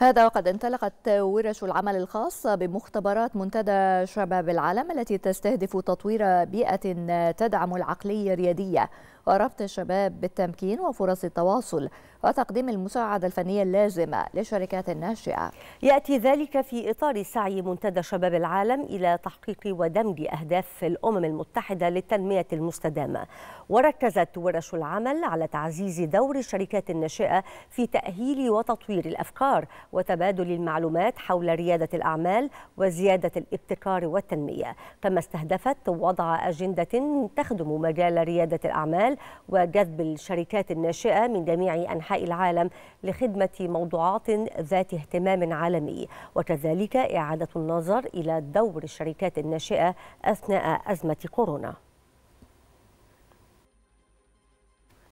هذا وقد انطلقت ورش العمل الخاصة بمختبرات منتدى شباب العالم التي تستهدف تطوير بيئة تدعم العقلية الريادية وربط الشباب بالتمكين وفرص التواصل وتقديم المساعدة الفنية اللازمة للشركات الناشئة يأتي ذلك في إطار سعي منتدى شباب العالم إلى تحقيق ودمج أهداف الأمم المتحدة للتنمية المستدامة وركزت ورش العمل على تعزيز دور الشركات الناشئة في تأهيل وتطوير الأفكار وتبادل المعلومات حول ريادة الأعمال وزيادة الابتكار والتنمية كما استهدفت وضع أجندة تخدم مجال ريادة الأعمال وجذب الشركات الناشئة من جميع أنحاء العالم لخدمة موضوعات ذات اهتمام عالمي وكذلك إعادة النظر إلى دور الشركات الناشئة أثناء أزمة كورونا